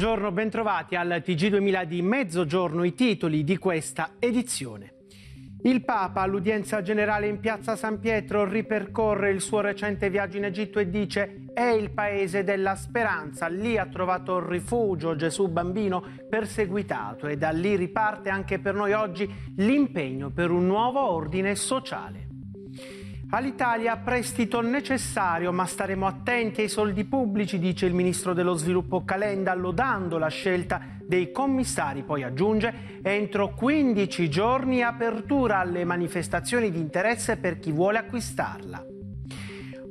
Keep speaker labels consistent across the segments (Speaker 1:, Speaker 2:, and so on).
Speaker 1: Buongiorno, bentrovati al TG2000 di mezzogiorno i titoli di questa edizione. Il Papa all'udienza generale in piazza San Pietro ripercorre il suo recente viaggio in Egitto e dice è il paese della speranza, lì ha trovato rifugio Gesù bambino perseguitato e da lì riparte anche per noi oggi l'impegno per un nuovo ordine sociale. All'Italia prestito necessario, ma staremo attenti ai soldi pubblici, dice il ministro dello sviluppo Calenda, lodando la scelta dei commissari. Poi aggiunge, entro 15 giorni apertura alle manifestazioni di interesse per chi vuole acquistarla.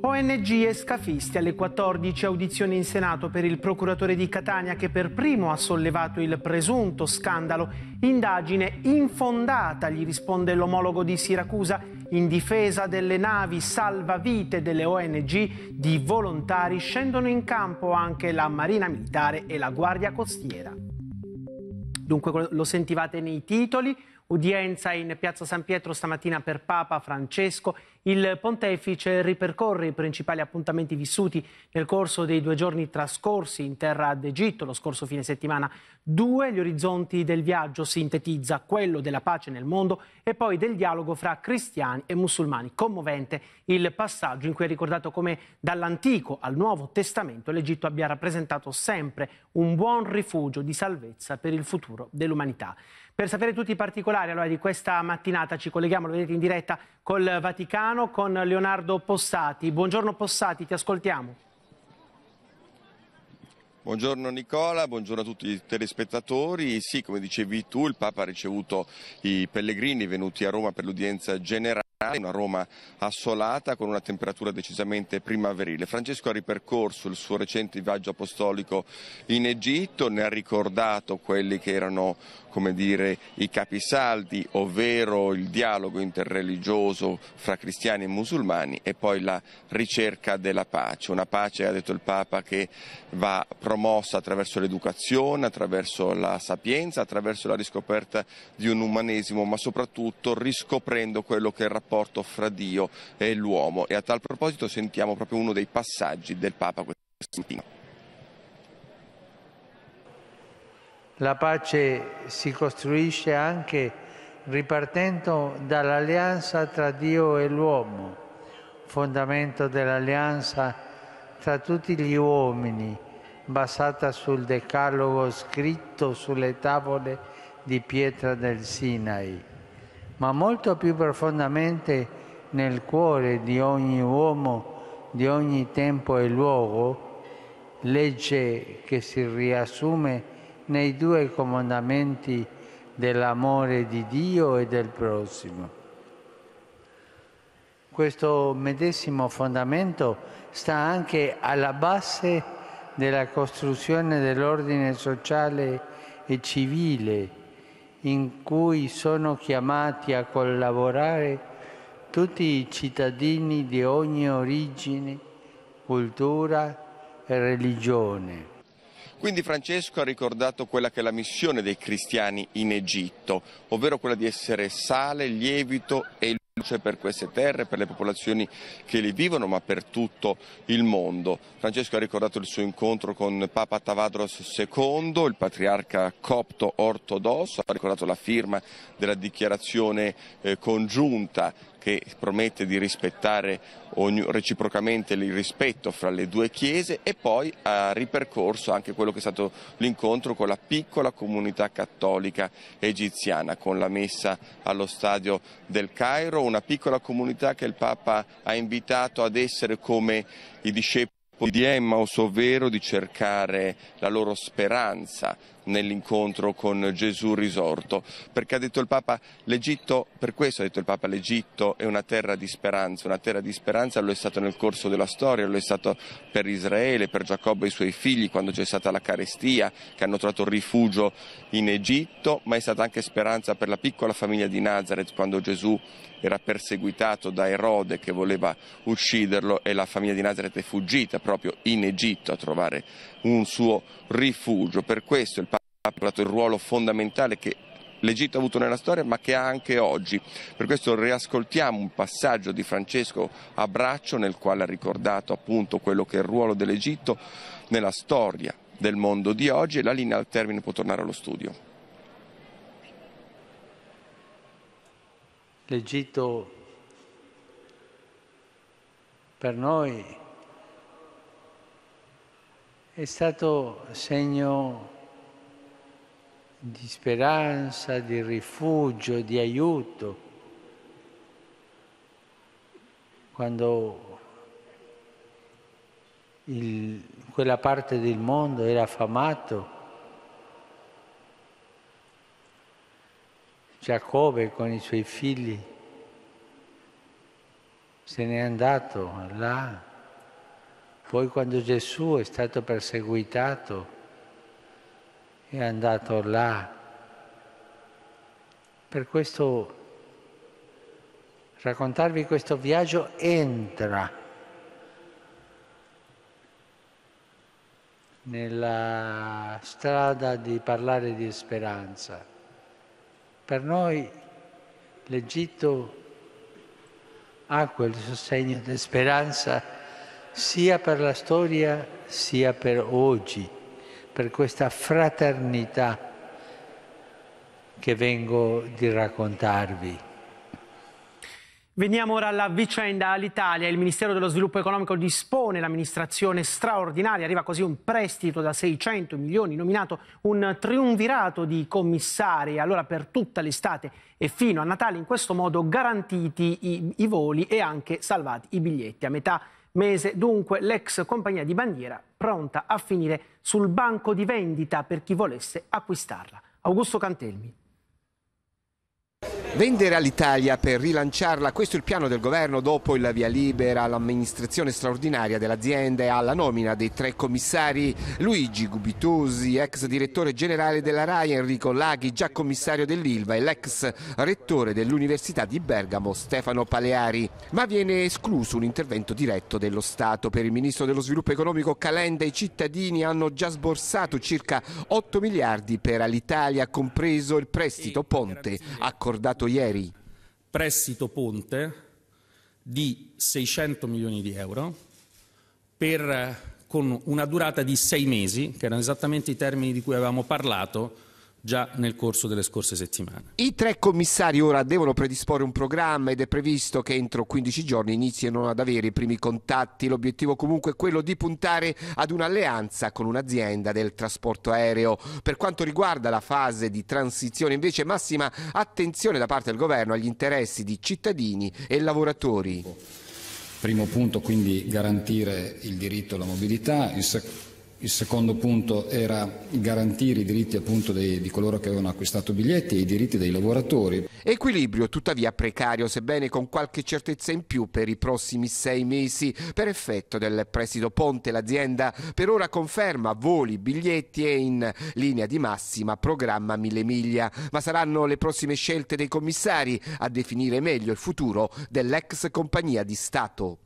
Speaker 1: ONG e scafisti alle 14 audizione in Senato per il procuratore di Catania che per primo ha sollevato il presunto scandalo. Indagine infondata, gli risponde l'omologo di Siracusa in difesa delle navi salvavite delle ONG di volontari scendono in campo anche la Marina Militare e la Guardia Costiera. Dunque lo sentivate nei titoli, Udienza in piazza San Pietro stamattina per Papa Francesco. Il pontefice ripercorre i principali appuntamenti vissuti nel corso dei due giorni trascorsi in terra d'Egitto lo scorso fine settimana. Due gli orizzonti del viaggio sintetizza quello della pace nel mondo e poi del dialogo fra cristiani e musulmani. Commovente il passaggio in cui è ricordato come dall'Antico al Nuovo Testamento l'Egitto abbia rappresentato sempre un buon rifugio di salvezza per il futuro dell'umanità. Per sapere tutti i particolari allora, di questa mattinata ci colleghiamo, lo vedete in diretta, col Vaticano, con Leonardo Possati. Buongiorno Possati, ti ascoltiamo.
Speaker 2: Buongiorno Nicola, buongiorno a tutti i telespettatori. Sì, come dicevi tu, il Papa ha ricevuto i pellegrini venuti a Roma per l'udienza generale una Roma assolata con una temperatura decisamente primaverile. Francesco ha ripercorso il suo recente viaggio apostolico in Egitto, ne ha ricordato quelli che erano come dire, i capisaldi, ovvero il dialogo interreligioso fra cristiani e musulmani e poi la ricerca della pace, una pace, ha detto il Papa, che va promossa attraverso l'educazione, attraverso la sapienza, attraverso la riscoperta di un umanesimo, ma soprattutto riscoprendo quello che è il rapporto fra Dio e l'uomo. E a tal proposito sentiamo proprio uno dei passaggi del Papa questa settimana.
Speaker 3: La pace si costruisce anche ripartendo dall'alleanza tra Dio e l'uomo, fondamento dell'alleanza tra tutti gli uomini, basata sul decalogo scritto sulle tavole di pietra del Sinai, ma molto più profondamente nel cuore di ogni uomo, di ogni tempo e luogo, legge che si riassume nei due comandamenti dell'amore di Dio e del prossimo. Questo medesimo fondamento sta anche alla base della costruzione dell'ordine sociale e civile in cui sono chiamati a collaborare tutti i cittadini di ogni origine, cultura e religione.
Speaker 2: Quindi Francesco ha ricordato quella che è la missione dei cristiani in Egitto, ovvero quella di essere sale, lievito e luce per queste terre, per le popolazioni che li vivono, ma per tutto il mondo. Francesco ha ricordato il suo incontro con Papa Tavadros II, il patriarca copto ortodosso, ha ricordato la firma della dichiarazione eh, congiunta che promette di rispettare ogni, reciprocamente il rispetto fra le due chiese e poi ha ripercorso anche quello che è stato l'incontro con la piccola comunità cattolica egiziana, con la messa allo stadio del Cairo, una piccola comunità che il Papa ha invitato ad essere come i discepoli di Emmaus, ovvero di cercare la loro speranza nell'incontro con Gesù risorto, perché ha detto il Papa l'Egitto, per questo ha detto il Papa l'Egitto è una terra di speranza, una terra di speranza lo è stato nel corso della storia, lo è stato per Israele, per Giacobbe e i suoi figli quando c'è stata la carestia, che hanno trovato rifugio in Egitto, ma è stata anche speranza per la piccola famiglia di Nazareth quando Gesù era perseguitato da Erode che voleva ucciderlo e la famiglia di Nazareth è fuggita proprio in Egitto a trovare un suo rifugio. Per questo il ha parlato il ruolo fondamentale che l'Egitto ha avuto nella storia ma che ha anche oggi. Per questo riascoltiamo un passaggio di Francesco Abraccio nel quale ha ricordato appunto quello che è il ruolo dell'Egitto nella storia del mondo di oggi e la linea al termine può tornare allo
Speaker 3: studio. L'Egitto per noi è stato segno di speranza, di rifugio, di aiuto. Quando il, quella parte del mondo era affamato, Giacobbe con i suoi figli se n'è andato là. Poi quando Gesù è stato perseguitato, è andato là. Per questo raccontarvi questo viaggio entra nella strada di parlare di speranza. Per noi l'Egitto ha quel sostegno di speranza sia per la storia sia per oggi per questa fraternità che vengo di raccontarvi.
Speaker 1: Veniamo ora alla vicenda all'Italia. Il Ministero dello Sviluppo Economico dispone l'amministrazione straordinaria, arriva così un prestito da 600 milioni, nominato un triunvirato di commissari. Allora per tutta l'estate e fino a Natale in questo modo garantiti i, i voli e anche salvati i biglietti. A metà mese dunque l'ex compagnia di bandiera pronta a finire sul banco di vendita per chi volesse acquistarla. Augusto Cantelmi.
Speaker 4: Vendere all'Italia per rilanciarla, questo è il piano del governo dopo il via libera all'amministrazione straordinaria dell'azienda e alla nomina dei tre commissari Luigi Gubitosi, ex direttore generale della RAI, Enrico Laghi, già commissario dell'Ilva e l'ex rettore dell'Università di Bergamo Stefano Paleari. Ma viene escluso un intervento diretto dello Stato. Per il ministro dello sviluppo economico Calenda i cittadini hanno già sborsato circa 8 miliardi per all'Italia, compreso il prestito ponte accordato ieri? Prestito
Speaker 1: ponte di 600 milioni di euro per, con una durata di sei mesi, che erano esattamente i termini di cui avevamo parlato già nel corso delle scorse settimane.
Speaker 4: I tre commissari ora devono predisporre un programma ed è previsto che entro 15 giorni inizino ad avere i primi contatti. L'obiettivo comunque è quello di puntare ad un'alleanza con un'azienda del trasporto aereo. Per quanto riguarda la fase di transizione invece massima attenzione da parte del governo agli interessi di cittadini e lavoratori. Primo punto quindi garantire il diritto alla mobilità, il secondo il secondo punto era garantire i diritti appunto dei, di coloro che avevano acquistato biglietti e i diritti dei lavoratori. Equilibrio tuttavia precario, sebbene con qualche certezza in più per i prossimi sei mesi. Per effetto del presido Ponte l'azienda per ora conferma voli, biglietti e in linea di massima programma mille miglia. Ma saranno le prossime scelte dei commissari a definire meglio il futuro dell'ex compagnia di Stato.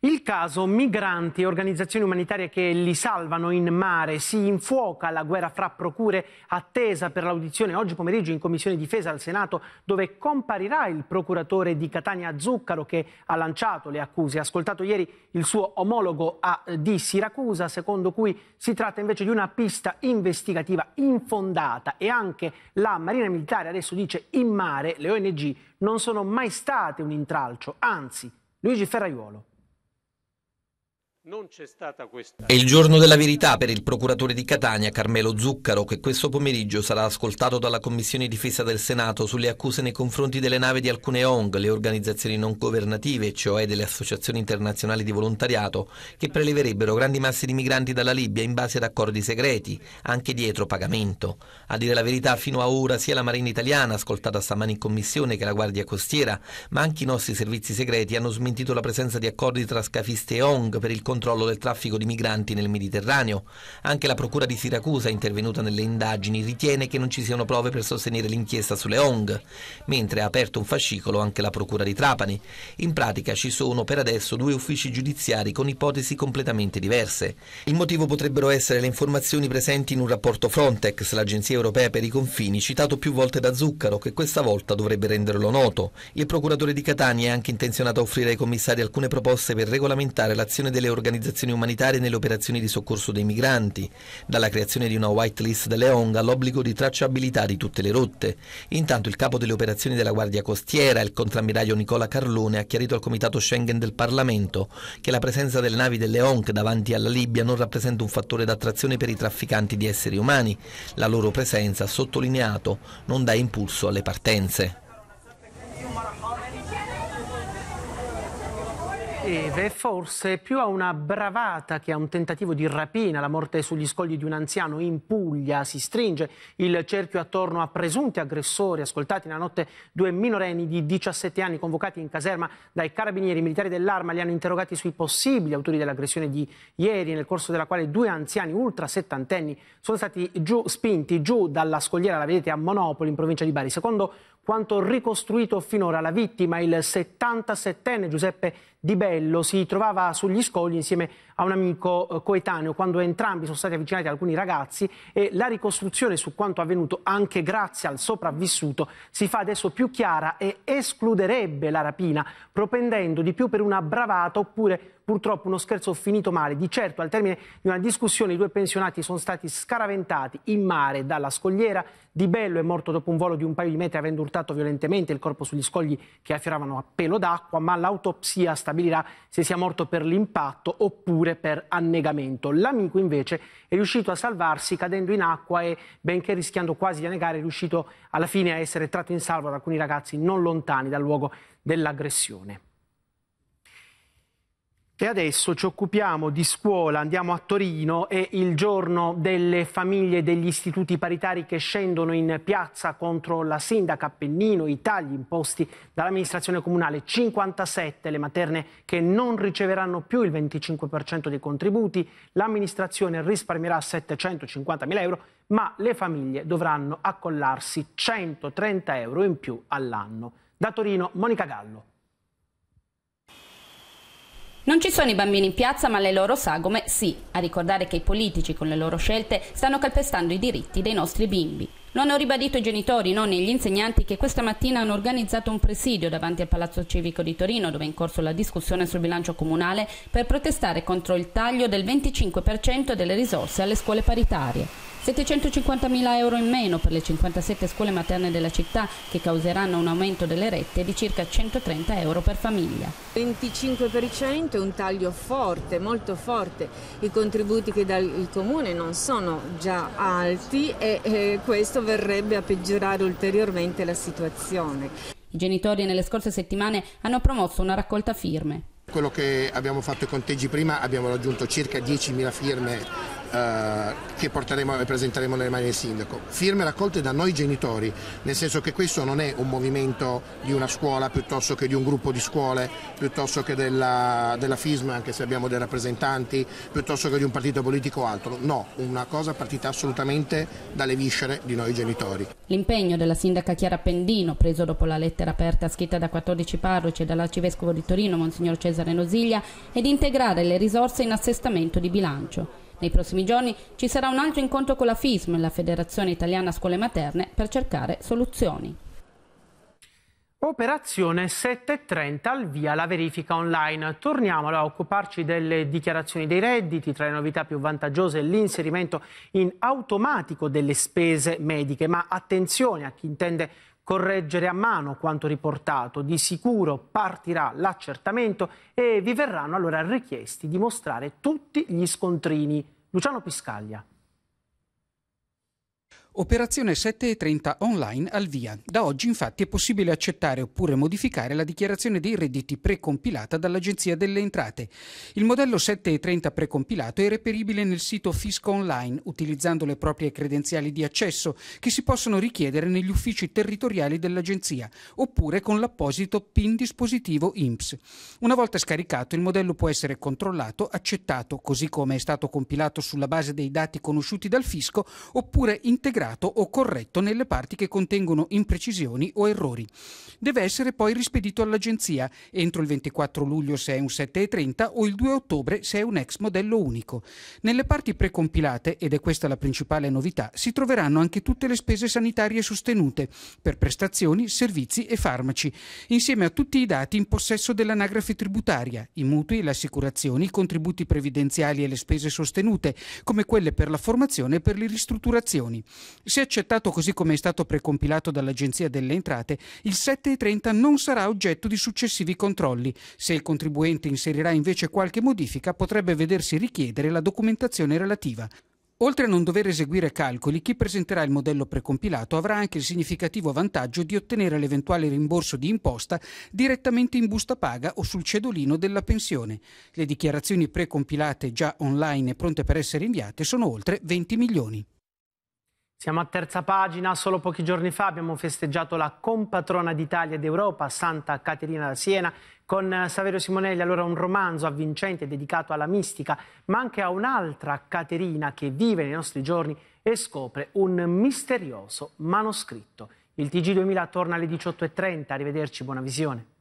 Speaker 1: Il caso migranti e organizzazioni umanitarie che li salvano in mare si infuoca la guerra fra procure attesa per l'audizione oggi pomeriggio in Commissione Difesa al Senato dove comparirà il procuratore di Catania Zuccaro che ha lanciato le accuse. Ha ascoltato ieri il suo omologo a, eh, di Siracusa secondo cui si tratta invece di una pista investigativa infondata e anche la Marina Militare adesso dice in mare le ONG non sono mai state un intralcio, anzi Luigi Ferraiuolo.
Speaker 5: È il giorno della verità per il procuratore di Catania, Carmelo Zuccaro, che questo pomeriggio sarà ascoltato dalla Commissione Difesa del Senato sulle accuse nei confronti delle navi di alcune ONG, le organizzazioni non governative, cioè delle associazioni internazionali di volontariato, che preleverebbero grandi masse di migranti dalla Libia in base ad accordi segreti, anche dietro pagamento. A dire la verità, fino a ora sia la Marina italiana, ascoltata stamani in commissione, che la Guardia Costiera, ma anche i nostri servizi segreti hanno smentito la presenza di accordi tra scafisti e ONG per il controllo controllo del traffico di migranti nel Mediterraneo. Anche la Procura di Siracusa, intervenuta nelle indagini, ritiene che non ci siano prove per sostenere l'inchiesta sulle ONG, mentre ha aperto un fascicolo anche la Procura di Trapani. In pratica ci sono per adesso due uffici giudiziari con ipotesi completamente diverse. Il motivo potrebbero essere le informazioni presenti in un rapporto Frontex, l'Agenzia Europea per i Confini, citato più volte da Zuccaro, che questa volta dovrebbe renderlo noto. Il procuratore di Catania è anche intenzionato a offrire ai commissari alcune proposte per regolamentare l'azione delle organizzazioni organizzazioni umanitarie nelle operazioni di soccorso dei migranti, dalla creazione di una whitelist delle ONG all'obbligo di tracciabilità di tutte le rotte. Intanto il capo delle operazioni della Guardia Costiera, il contrammiraglio Nicola Carlone, ha chiarito al Comitato Schengen del Parlamento che la presenza delle navi delle ONG davanti alla Libia non rappresenta un fattore d'attrazione per i trafficanti di esseri umani. La loro presenza, ha sottolineato, non dà impulso alle partenze.
Speaker 1: Eve forse più a una bravata che a un tentativo di rapina. La morte sugli scogli di un anziano in Puglia si stringe il cerchio attorno a presunti aggressori ascoltati nella notte due minorenni di 17 anni convocati in caserma dai carabinieri militari dell'arma. Li hanno interrogati sui possibili autori dell'aggressione di ieri, nel corso della quale due anziani ultra settantenni sono stati giù, spinti giù dalla scogliera, la vedete, a Monopoli in provincia di Bari. Secondo quanto ricostruito finora. La vittima, il 77enne Giuseppe Di Bello, si trovava sugli scogli insieme a un amico eh, coetaneo quando entrambi sono stati avvicinati ad alcuni ragazzi e la ricostruzione su quanto avvenuto anche grazie al sopravvissuto si fa adesso più chiara e escluderebbe la rapina, propendendo di più per una bravata oppure purtroppo uno scherzo finito male. Di certo, al termine di una discussione, i due pensionati sono stati scaraventati in mare dalla scogliera. Di Bello è morto dopo un volo di un paio di metri avendo urtato violentemente il corpo sugli scogli che affioravano a pelo d'acqua, ma l'autopsia stabilirà se sia morto per l'impatto oppure per annegamento. L'amico invece è riuscito a salvarsi cadendo in acqua e, benché rischiando quasi di annegare, è riuscito alla fine a essere tratto in salvo da alcuni ragazzi non lontani dal luogo dell'aggressione. E adesso ci occupiamo di scuola, andiamo a Torino e il giorno delle famiglie degli istituti paritari che scendono in piazza contro la sindaca Appennino, i tagli imposti dall'amministrazione comunale, 57 le materne che non riceveranno più il 25% dei contributi, l'amministrazione risparmierà 750 mila euro, ma le famiglie dovranno accollarsi 130 euro in più all'anno. Da
Speaker 6: Torino, Monica Gallo. Non ci sono i bambini in piazza ma le loro sagome sì, a ricordare che i politici con le loro scelte stanno calpestando i diritti dei nostri bimbi. Lo hanno ribadito i genitori, nonni e gli insegnanti che questa mattina hanno organizzato un presidio davanti al Palazzo Civico di Torino dove è in corso la discussione sul bilancio comunale per protestare contro il taglio del 25% delle risorse alle scuole paritarie. 750.000 euro in meno per le 57 scuole materne della città che causeranno un aumento delle rette di circa 130 euro per famiglia. 25% è un taglio forte, molto forte. I contributi che dà il comune non sono già alti e, questo verrebbe a peggiorare ulteriormente la situazione. I genitori nelle scorse settimane hanno promosso una raccolta firme.
Speaker 4: Quello che abbiamo fatto i conteggi prima abbiamo raggiunto circa 10.000 firme eh, che porteremo e presenteremo nelle mani del sindaco. Firme raccolte da noi genitori, nel senso che questo non è un movimento di una scuola piuttosto che di un gruppo di scuole, piuttosto che della, della FISM, anche se abbiamo dei rappresentanti, piuttosto che di un partito politico o altro. No, una cosa partita assolutamente dalle viscere di noi genitori.
Speaker 6: L'impegno della sindaca Chiara Pendino, preso dopo la lettera aperta scritta da 14 parroci e dall'arcivescovo di Torino, Monsignor Cesare Nosiglia, è di integrare le risorse in assestamento di bilancio. Nei prossimi giorni ci sarà un altro incontro con la FISM, la Federazione Italiana Scuole Materne, per cercare soluzioni.
Speaker 1: Operazione 7.30 al via la verifica online. Torniamo a occuparci delle dichiarazioni dei redditi. Tra le novità più vantaggiose l'inserimento in automatico delle spese mediche. Ma attenzione a chi intende correggere a mano quanto riportato. Di sicuro partirà l'accertamento e vi verranno allora richiesti di
Speaker 7: mostrare tutti gli scontrini. Luciano Piscaglia. Operazione 730 online al via. Da oggi infatti è possibile accettare oppure modificare la dichiarazione dei redditi precompilata dall'Agenzia delle Entrate. Il modello 730 precompilato è reperibile nel sito Fisco Online utilizzando le proprie credenziali di accesso che si possono richiedere negli uffici territoriali dell'Agenzia oppure con l'apposito PIN dispositivo IMPS. Una volta scaricato il modello può essere controllato, accettato così come è stato compilato sulla base dei dati conosciuti dal fisco oppure integrato integrato o corretto nelle parti che contengono imprecisioni o errori. Deve essere poi rispedito all'agenzia entro il 24 luglio se è un 7,30 o il 2 ottobre se è un ex modello unico. Nelle parti precompilate, ed è questa la principale novità, si troveranno anche tutte le spese sanitarie sostenute per prestazioni, servizi e farmaci, insieme a tutti i dati in possesso dell'anagrafe tributaria, i mutui, le assicurazioni, i contributi previdenziali e le spese sostenute, come quelle per la formazione e per le ristrutturazioni. Se accettato così come è stato precompilato dall'Agenzia delle Entrate, il 7,30 non sarà oggetto di successivi controlli. Se il contribuente inserirà invece qualche modifica, potrebbe vedersi richiedere la documentazione relativa. Oltre a non dover eseguire calcoli, chi presenterà il modello precompilato avrà anche il significativo vantaggio di ottenere l'eventuale rimborso di imposta direttamente in busta paga o sul cedolino della pensione. Le dichiarazioni precompilate già online e pronte per essere inviate sono oltre 20 milioni.
Speaker 1: Siamo a terza pagina, solo pochi giorni fa abbiamo festeggiato la compatrona d'Italia ed Europa, Santa Caterina da Siena, con eh, Saverio Simonelli, allora un romanzo avvincente dedicato alla mistica, ma anche a un'altra Caterina che vive nei nostri giorni e scopre un misterioso manoscritto. Il TG2000 torna alle 18.30, arrivederci, buona visione.